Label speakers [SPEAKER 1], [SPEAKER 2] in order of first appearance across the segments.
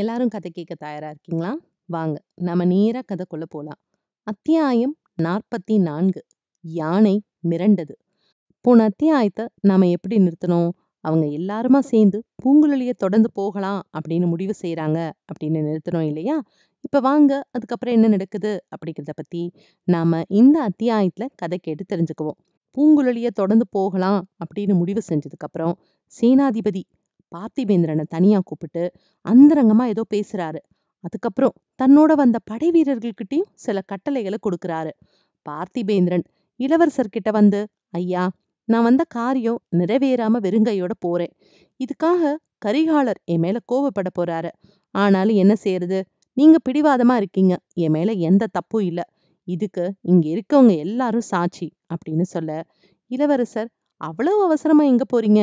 [SPEAKER 1] எல்லாரும் கதை கேட்க தயாரா இருக்கீங்களா வாங்க நம்ம நேரா கதைக்குள்ள போலாம் அத்தியாயம் நாற்பத்தி நான்கு யானை மிரண்டது போன அத்தியாயத்தை நாம எப்படி நிறுத்தணும் அவங்க எல்லாருமா சேர்ந்து பூங்குழலிய தொடர்ந்து போகலாம் அப்படின்னு முடிவு செய்யறாங்க அப்படின்னு நிறுத்தணும் இல்லையா இப்ப வாங்க அதுக்கப்புறம் என்ன நடக்குது அப்படிங்கிறத பத்தி நாம இந்த அத்தியாயத்துல கதை கேட்டு தெரிஞ்சுக்குவோம் பூங்குழலிய தொடர்ந்து போகலாம் அப்படின்னு முடிவு செஞ்சதுக்கு அப்புறம் சேனாதிபதி பார்த்திபேந்திரனை தனியா கூப்பிட்டு அந்தரங்கமா ஏதோ பேசுறாரு அதுக்கப்புறம் தன்னோட வந்த படை வீரர்கள்கிட்டையும் சில கட்டளைகளை கொடுக்குறாரு பார்த்திபேந்திரன் இளவரசர் கிட்ட வந்து ஐயா நான் வந்த காரியம் நிறைவேறாம வெறுங்கையோட போறேன் இதுக்காக கரிகாலர் என் மேல கோவப்பட போறாரு ஆனாலும் என்ன செய்யறது நீங்க பிடிவாதமா இருக்கீங்க என் மேல எந்த தப்பும் இல்லை இதுக்கு இங்க இருக்கவங்க எல்லாரும் சாட்சி அப்படின்னு சொல்ல இளவரசர் அவ்வளவு அவசரமா எங்க போறீங்க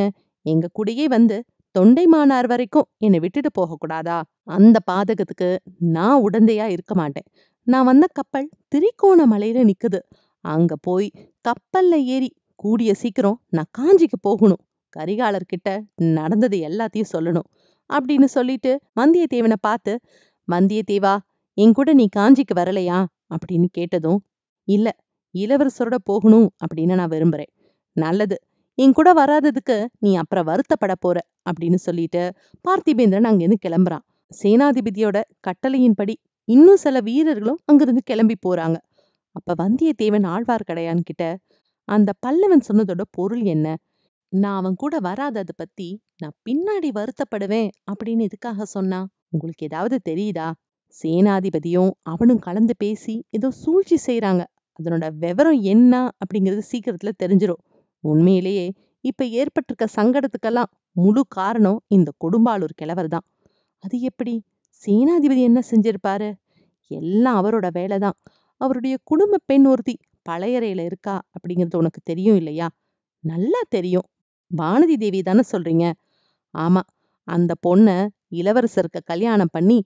[SPEAKER 1] எங்க கூடயே வந்து தொண்டைமானார் வரைக்கும் என்னை விட்டுட்டு போகக்கூடாதா அந்த பாதகத்துக்கு நான் உடந்தையா இருக்க மாட்டேன் நான் வந்த கப்பல் திரிகோணமலையில நிக்குது அங்க போய் கப்பல்ல ஏறி கூடிய சீக்கிரம் நான் காஞ்சிக்கு போகணும் கரிகாலர்கிட்ட நடந்தது எல்லாத்தையும் சொல்லணும் அப்படின்னு சொல்லிட்டு வந்தியத்தேவனை பார்த்து வந்தியத்தேவா என் கூட நீ காஞ்சிக்கு வரலையா அப்படின்னு கேட்டதும் இல்ல இளவரசரோட போகணும் அப்படின்னு நான் விரும்புறேன் நல்லது என் கூட வராததுக்கு நீ அப்புறம் வருத்தப்பட போற அப்படின்னு சொல்லிட்டு பார்த்திபேந்திரன் அங்கிருந்து கிளம்புறான் சேனாதிபதியோட கட்டளையின்படி இன்னும் சில வீரர்களும் அங்கிருந்து கிளம்பி போறாங்க அப்ப வந்தியத்தேவன் ஆழ்வார்க்கடையான் கிட்ட அந்த பல்லவன் சொன்னதோட பொருள் என்ன நான் அவன் கூட வராதது பத்தி நான் பின்னாடி வருத்தப்படுவேன் அப்படின்னு எதுக்காக சொன்னா உங்களுக்கு ஏதாவது தெரியுதா சேனாதிபதியும் அவனும் கலந்து பேசி ஏதோ சூழ்ச்சி செய்யறாங்க அதனோட விவரம் என்ன அப்படிங்கிறது சீக்கிரத்துல தெரிஞ்சிடும் உண்மையிலேயே இப்ப ஏற்பட்டிருக்க சங்கடத்துக்கெல்லாம் முழு காரணம் இந்த கொடும்பாளூர் கிழவர் தான் அது எப்படி சேனாதிபதி என்ன செஞ்சிருப்பாரு எல்லாம் அவரோட வேலை தான் அவருடைய குடும்ப பெண் ஒருத்தி பழையறையில இருக்கா அப்படிங்கிறது உனக்கு தெரியும் இல்லையா நல்லா தெரியும் வானதி தேவி தானே சொல்றீங்க ஆமா அந்த பொண்ணை இளவரசருக்கு கல்யாணம் பண்ணி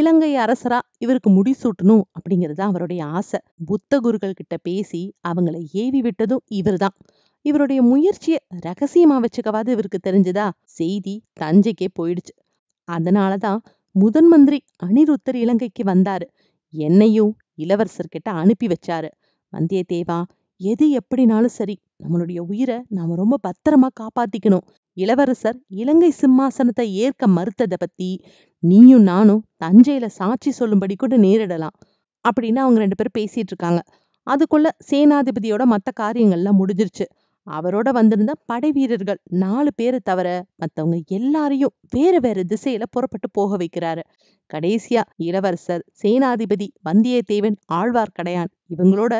[SPEAKER 1] இலங்கை அரசரா இவருக்கு முடிசூட்டணும் அப்படிங்கிறது தான் அவருடைய ஆசை புத்த குருக்கள் கிட்ட பேசி அவங்கள ஏவி விட்டதும் இவர் தான் இவருடைய முயற்சியை ரகசியமா வச்சுக்கவாது இவருக்கு தெரிஞ்சதா செய்தி தஞ்சைக்கே போயிடுச்சு அதனாலதான் முதன் மந்திரி அனிருத்தர் இலங்கைக்கு வந்தாரு என்னையும் இளவரசர்கிட்ட அனுப்பி வச்சாரு வந்தியத்தேவா எது எப்படினாலும் சரி நம்மளுடைய உயிரை நாம ரொம்ப பத்திரமா காப்பாத்திக்கணும் இளவரசர் இலங்கை சிம்மாசனத்தை ஏற்க மறுத்ததை பத்தி நீயும் நானும் தஞ்சையில சாட்சி சொல்லும்படி கூட நேரிடலாம் அப்படின்னு அவங்க ரெண்டு பேரும் பேசிட்டு இருக்காங்க அதுக்குள்ள சேனாதிபதியோட மற்ற காரியங்கள்லாம் முடிஞ்சிருச்சு அவரோட வந்திருந்த படை வீரர்கள் நாலு பேரை தவிர மற்றவங்க எல்லாரையும் வேற வேற திசையில புறப்பட்டு போக வைக்கிறாரு கடைசியா இளவரசர் சேனாதிபதி வந்தியத்தேவன் ஆழ்வார்க்கடையான் இவங்களோட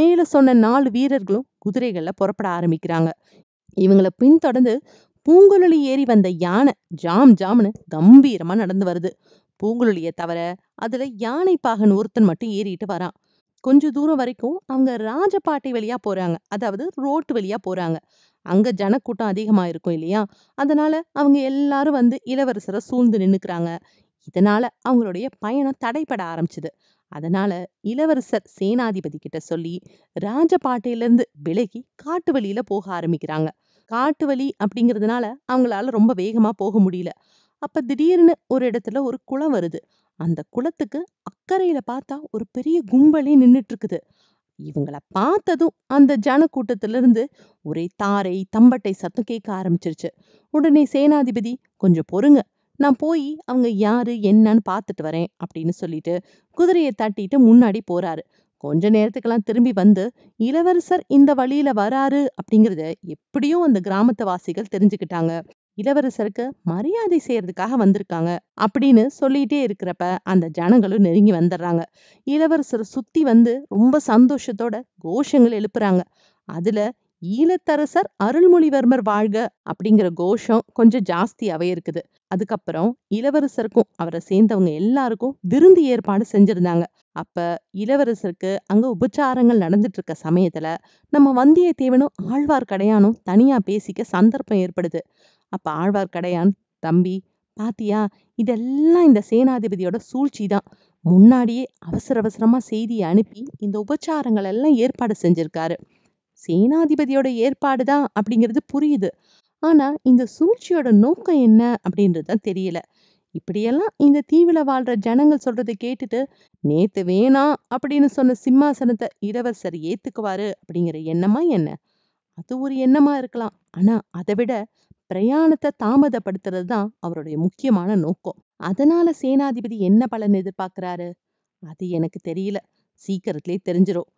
[SPEAKER 1] மேல சொன்ன நாலு வீரர்களும் குதிரைகள்ல புறப்பட ஆரம்பிக்கிறாங்க இவங்கள பின்தொடர்ந்து பூங்குழலி ஏறி வந்த யானை ஜாம் ஜாம்னு கம்பீரமா நடந்து வருது பூங்குழலிய தவிர அதுல யானை பாகன் ஒருத்தன் மட்டும் ஏறிட்டு வரான் கொஞ்ச தூரம் வரைக்கும் அவங்க ராஜபாட்டை வழியாக போகிறாங்க அதாவது ரோட்டு வழியாக போகிறாங்க அங்கே ஜனக்கூட்டம் அதிகமாக இருக்கும் இல்லையா அதனால் அவங்க எல்லாரும் வந்து இளவரசரை சூழ்ந்து நின்றுக்கிறாங்க இதனால் அவங்களுடைய பயணம் தடைப்பட ஆரம்பிச்சுது அதனால் இளவரசர் சேனாதிபதி கிட்ட சொல்லி ராஜபாட்டையிலேருந்து விலகி காட்டு வழியில் போக ஆரம்பிக்கிறாங்க காட்டு வழி அப்படிங்கிறதுனால அவங்களால ரொம்ப வேகமாக போக முடியல அப்போ திடீர்னு ஒரு இடத்துல ஒரு குளம் வருது அந்த குளத்துக்கு அக்கறையில பார்த்தா ஒரு பெரிய கும்பலே நின்னுட்டு இருக்குது இவங்கள பார்த்ததும் அந்த ஜன இருந்து ஒரே தாரை தம்பட்டை சத்தம் கேட்க ஆரம்பிச்சிருச்சு உடனே சேனாதிபதி கொஞ்சம் பொறுங்க நான் போய் அவங்க யாரு என்னன்னு பார்த்துட்டு வரேன் அப்படின்னு சொல்லிட்டு குதிரையை தட்டிட்டு முன்னாடி போறாரு கொஞ்ச நேரத்துக்கெல்லாம் திரும்பி வந்து இளவரசர் இந்த வழியில வராரு அப்படிங்கறத எப்படியும் அந்த கிராமத்து வாசிகள் தெரிஞ்சுக்கிட்டாங்க இளவரசருக்கு மரியாதை செய்யறதுக்காக வந்திருக்காங்க அப்படின்னு சொல்லிட்டே இருக்கிறப்ப அந்த ஜனங்களும் நெருங்கி வந்துடுறாங்க இளவரசர் சுத்தி வந்து ரொம்ப சந்தோஷத்தோட கோஷங்கள் எழுப்புறாங்க அதுல ஈழத்தரசர் அருள்மொழிவர்மர் வாழ்க அப்படிங்கிற கோஷம் கொஞ்சம் ஜாஸ்தியாவே இருக்குது அதுக்கப்புறம் இளவரசருக்கும் அவரை சேர்ந்தவங்க எல்லாருக்கும் விருந்து ஏற்பாடு செஞ்சிருந்தாங்க அப்ப இளவரசருக்கு அங்க உபச்சாரங்கள் நடந்துட்டு இருக்க சமயத்துல நம்ம வந்தியத்தேவனும் ஆழ்வார்க்கடையானும் தனியா பேசிக்க சந்தர்ப்பம் ஏற்படுது அப்ப ஆழ்வார் கடையான் தம்பி பாத்தியா இதெல்லாம் இந்த சேனாதிபதியோட சூழ்ச்சி தான் முன்னாடியே அவசர அவசரமா செய்தியை அனுப்பி இந்த உபச்சாரங்கள் எல்லாம் ஏற்பாடு செஞ்சிருக்காரு சேனாதிபதியோட ஏற்பாடு தான் அப்படிங்கிறது புரியுது ஆனா இந்த சூழ்ச்சியோட நோக்கம் என்ன அப்படின்றது தான் தெரியல இப்படியெல்லாம் இந்த தீவில வாழ்ற ஜனங்கள் சொல்றதை கேட்டுட்டு நேத்து வேணாம் அப்படின்னு சொன்ன சிம்மாசனத்தை இளவரசர் ஏத்துக்குவாரு அப்படிங்கிற எண்ணமா என்ன அது ஒரு எண்ணமா இருக்கலாம் ஆனா அதை விட பிரயாணத்தை தாமதப்படுத்துறது தான் அவருடைய முக்கியமான நோக்கம் அதனால சேனாதிபதி என்ன பலன் எதிர்பார்க்கிறாரு அது எனக்கு தெரியல சீக்கிரத்திலே தெரிஞ்சிடும்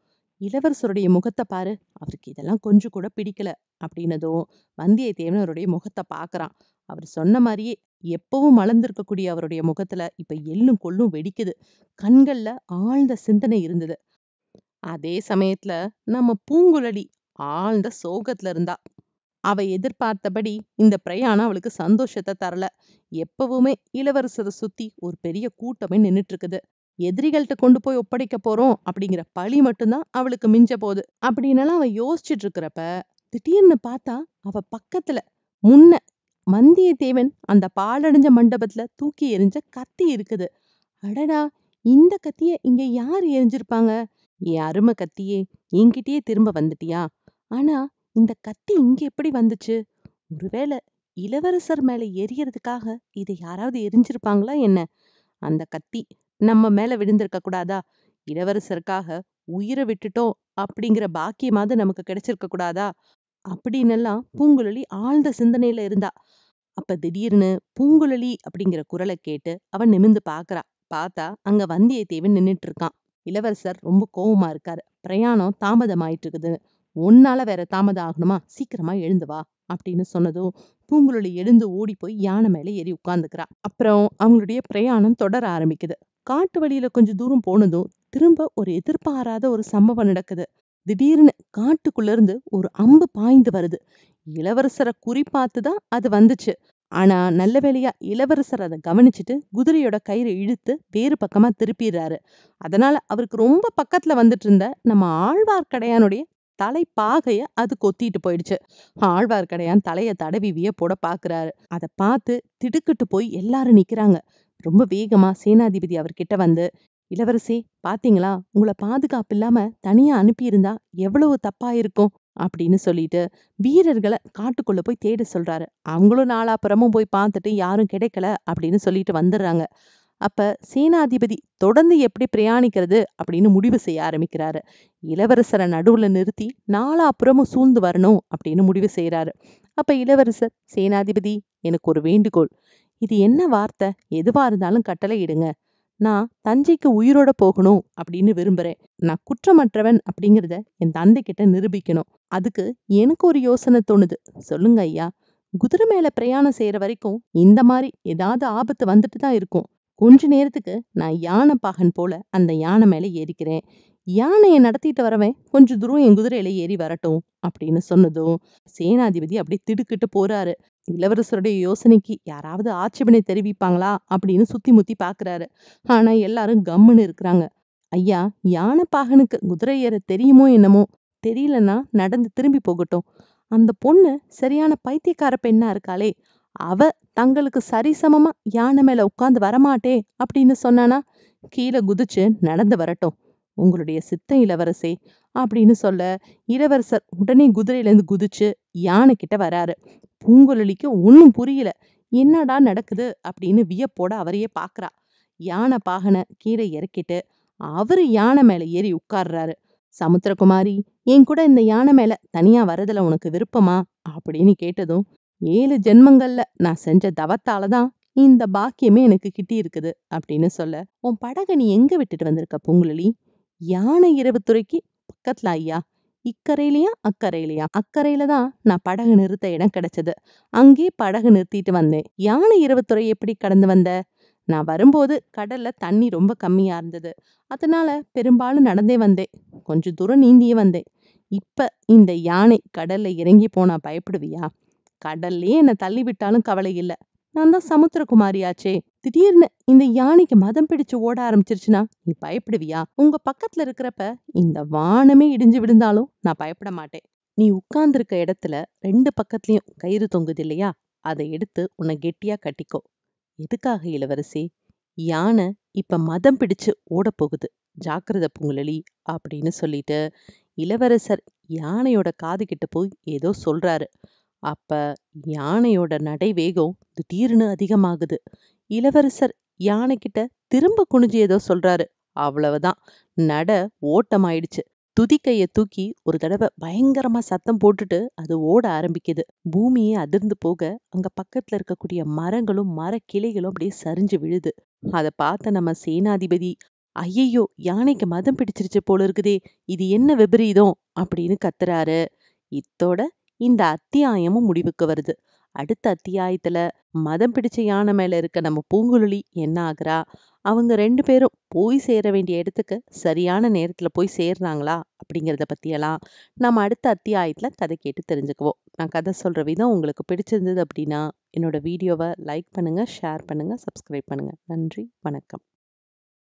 [SPEAKER 1] இளவரசருடைய முகத்தை பாரு அவருக்கு இதெல்லாம் கொஞ்சம் கூட பிடிக்கல அப்படின்னதும் வந்தியத்தேவன் அவருடைய முகத்தை பார்க்கறான் அவர் சொன்ன மாதிரியே எப்பவும் மலர்ந்திருக்கக்கூடிய அவருடைய முகத்துல இப்ப எள்ளும் கொள்ளும் வெடிக்குது கண்கள்ல ஆழ்ந்த சிந்தனை இருந்தது அதே சமயத்துல நம்ம பூங்குழலி ஆழ்ந்த சோகத்துல இருந்தா அவ எதிர்பார்த்தபடி இந்த பிரயாணம் அவளுக்கு சந்தோஷத்தை தரல எப்பவுமே இளவரசரை சுத்தி ஒரு பெரிய கூட்டமே நின்றுட்டு இருக்குது எதிரிகள்கிட்ட கொண்டு போய் ஒப்படைக்க போறோம் அப்படிங்கிற பழி மட்டும்தான் அவளுக்கு மிஞ்ச போகுது அப்படின்னாலும் அவ யோசிச்சுட்டு இருக்கிறப்ப திடீர்னு பார்த்தா அவ பக்கத்துல முன்ன வந்தியத்தேவன் அந்த பாலடைஞ்ச மண்டபத்துல தூக்கி எரிஞ்ச கத்தி இருக்குது அடடா இந்த கத்திய இங்க யார் எரிஞ்சிருப்பாங்க என் அருமை கத்தியே என்கிட்டயே திரும்ப வந்துட்டியா ஆனா இந்த கத்தி இங்க எப்படி வந்துச்சு ஒருவேளை இளவரசர் மேல எரியறதுக்காக இதை யாராவது எரிஞ்சிருப்பாங்களா என்ன அந்த கத்தி நம்ம மேல விழுந்திருக்க கூடாதா இளவரசருக்காக உயிரை விட்டுட்டோம் அப்படிங்கிற பாக்கியமாவது நமக்கு கிடைச்சிருக்க கூடாதா அப்படின்னெல்லாம் பூங்குழலி ஆழ்ந்த சிந்தனையில இருந்தா அப்ப திடீர்னு பூங்குழலி அப்படிங்கிற குரலை கேட்டு அவன் நிமிந்து பாக்குறா பார்த்தா அங்க வந்தியத்தேவன் நின்னுட்டு இருக்கான் இளவரசர் ரொம்ப கோவமா இருக்காரு பிரயாணம் தாமதமாயிட்டு இருக்குது உன்னால வேற தாமதம் ஆகணுமா சீக்கிரமா எழுந்து வா அப்படின்னு சொன்னதும் பூங்குழலி எழுந்து ஓடி போய் யானை மேல ஏறி உட்கார்ந்துக்கிறா அப்புறம் அவங்களுடைய பிரயாணம் தொடர ஆரம்பிக்குது காட்டு வழியில கொஞ்சம் தூரம் போனதும் திரும்ப ஒரு எதிர்பாராத ஒரு சம்பவம் நடக்குது திடீர்னு காட்டுக்குள்ள இருந்து ஒரு அம்பு பாய்ந்து வருது இளவரசரை குறிப்பாத்துதான் அது வந்துச்சு ஆனா நல்ல வேலையா இளவரசர் அதை கவனிச்சுட்டு குதிரையோட கயிறு இழுத்து வேறு பக்கமா திருப்பிடுறாரு அதனால அவருக்கு ரொம்ப பக்கத்துல வந்துட்டு இருந்த நம்ம ஆழ்வார்க்கடையானுடைய தலைப்பாகைய அது கொத்திட்டு போயிடுச்சு ஆழ்வார்க்கடையான் தலையை தடவி போட பாக்குறாரு அதை பார்த்து திடுக்கிட்டு போய் எல்லாரும் நிக்கிறாங்க ரொம்ப வேகமா சேனாதிபதி அவர்கிட்ட வந்து இளவரசி பாத்தீங்களா உங்களை பாதுகாப்பு இல்லாம தனியா அனுப்பியிருந்தா எவ்வளவு தப்பா இருக்கும் அப்படின்னு சொல்லிட்டு வீரர்களை காட்டுக்குள்ள போய் தேட சொல்றாரு அவங்களும் நாலாப்புறமும் போய் பார்த்துட்டு யாரும் கிடைக்கல அப்படின்னு சொல்லிட்டு வந்துடுறாங்க அப்ப சேனாதிபதி தொடர்ந்து எப்படி பிரயாணிக்கிறது அப்படின்னு முடிவு செய்ய ஆரம்பிக்கிறாரு இளவரசரை நடுவுல நிறுத்தி நாலாப்புறமும் சூழ்ந்து வரணும் அப்படின்னு முடிவு செய்யறாரு அப்ப இளவரசர் சேனாதிபதி எனக்கு ஒரு வேண்டுகோள் இது என்ன வார்த்தை எதுவா இருந்தாலும் கட்டளை இடுங்க நான் தஞ்சைக்கு உயிரோட போகணும் அப்படின்னு விரும்புறேன் நான் குற்றமற்றவன் அப்படிங்கிறத என் தந்தை கிட்ட நிரூபிக்கணும் அதுக்கு எனக்கு ஒரு யோசனை தோணுது சொல்லுங்க ஐயா குதிரை மேல பிரயாணம் செய்யற வரைக்கும் இந்த மாதிரி ஏதாவது ஆபத்து வந்துட்டு தான் இருக்கும் கொஞ்ச நேரத்துக்கு நான் யானை பாகன் போல அந்த யானை மேல ஏறிக்கிறேன் யானையை நடத்திட்டு வரவேன் கொஞ்ச தூரம் என் குதிரையில ஏறி வரட்டும் அப்படின்னு சொன்னதும் சேனாதிபதி அப்படியே திடுக்கிட்டு போறாரு இளவரசருடைய யோசனைக்கு யாராவது ஆட்சேபனை தெரிவிப்பாங்களா அப்படின்னு சுத்தி முத்தி பாக்குறாரு ஆனா எல்லாரும் கம்முன்னு இருக்கிறாங்க ஐயா யானை பாகனுக்கு குதிரை ஏற தெரியுமோ என்னமோ தெரியலன்னா நடந்து திரும்பி போகட்டும் அந்த பொண்ணு சரியான பைத்தியக்கார பெண்ணா இருக்காளே அவ தங்களுக்கு சரிசமமா யானை மேல உட்காந்து வரமாட்டே அப்படின்னு சொன்னானா கீழே குதிச்சு நடந்து வரட்டும் உங்களுடைய சித்தம் இளவரசே அப்படின்னு சொல்ல இளவரசர் உடனே குதிரையிலேருந்து குதிச்சு யானை கிட்ட வராரு பூங்குழலிக்கு ஒன்றும் புரியல என்னடா நடக்குது அப்படின்னு வியப்போட அவரையே பார்க்குறா யானை பாகனை கீழே இறக்கிட்டு அவரு யானை மேல ஏறி உட்கார்றாரு சமுத்திரகுமாரி என் கூட இந்த யானை மேல தனியா வர்றதுல உனக்கு விருப்பமா அப்படின்னு கேட்டதும் ஏழு ஜென்மங்கள்ல நான் செஞ்ச தவத்தால தான் இந்த பாக்கியமே எனக்கு கிட்டி இருக்குது அப்படின்னு சொல்ல உன் படக நீ எங்க விட்டுட்டு வந்திருக்க பூங்குழலி யானை இரவு துறைக்கு பக்கத்துல ஐயா இக்கரையிலையா அக்கறையிலையா அக்கறையில தான் நான் படகு நிறுத்த இடம் கிடைச்சது அங்கே படகு நிறுத்திட்டு வந்தேன் யானை இரவு துறை எப்படி கடந்து வந்த நான் வரும்போது கடல்ல தண்ணி ரொம்ப கம்மியா இருந்தது அதனால பெரும்பாலும் நடந்தே வந்தேன் கொஞ்சம் தூரம் நீந்தியே வந்தேன் இப்ப இந்த யானை கடல்ல இறங்கி போனா பயப்படுவியா கடல்லயே என்னை தள்ளி விட்டாலும் கவலை இல்ல நான் தான் சமுத்திரகுமாரியாச்சே திடீர்னு இந்த யானைக்கு மதம் பிடிச்சு ஓட ஆரம்பிச்சிருச்சுன்னா நீ பயப்படுவியா உங்க பக்கத்துல இருக்கிறப்ப இந்த வானமே இடிஞ்சு விழுந்தாலும் நான் பயப்பட மாட்டேன் நீ இருக்க இடத்துல ரெண்டு பக்கத்துலயும் கயிறு தொங்குது இல்லையா அதை எடுத்து உன்னை கெட்டியா கட்டிக்கோ எதுக்காக இளவரசி யானை இப்ப மதம் பிடிச்சு ஓட போகுது ஜாக்கிரத பூங்குழலி அப்படின்னு சொல்லிட்டு இளவரசர் யானையோட காது கிட்ட போய் ஏதோ சொல்றாரு அப்ப யானையோட நடை வேகம் திடீர்னு அதிகமாகுது இளவரசர் யானைக்கிட்ட திரும்ப குனிஞ்சு ஏதோ சொல்றாரு அவ்வளவுதான் நட ஓட்டமாயிடுச்சு துதிக்கைய தூக்கி ஒரு தடவை பயங்கரமா சத்தம் போட்டுட்டு அது ஓட ஆரம்பிக்குது பூமியே அதிர்ந்து போக அங்க பக்கத்துல இருக்கக்கூடிய மரங்களும் மர கிளைகளும் அப்படியே சரிஞ்சு விழுது அதை பார்த்த நம்ம சேனாதிபதி ஐயையோ யானைக்கு மதம் பிடிச்சிருச்சு போல இருக்குதே இது என்ன விபரீதம் அப்படின்னு கத்துறாரு இத்தோட இந்த அத்தியாயமும் முடிவுக்கு வருது அடுத்த அத்தியாயத்துல மதம் பிடிச்ச யானை மேல இருக்க நம்ம பூங்குழலி என்ன ஆகுறா அவங்க ரெண்டு பேரும் போய் சேர வேண்டிய இடத்துக்கு சரியான நேரத்துல போய் சேர்றாங்களா அப்படிங்கிறத பத்தியெல்லாம் நம்ம அடுத்த அத்தியாயத்துல கதை கேட்டு தெரிஞ்சுக்குவோம் நான் கதை சொல்ற விதம் உங்களுக்கு பிடிச்சிருந்தது அப்படின்னா என்னோட வீடியோவை லைக் பண்ணுங்க ஷேர் பண்ணுங்க சப்ஸ்கிரைப் பண்ணுங்க நன்றி வணக்கம்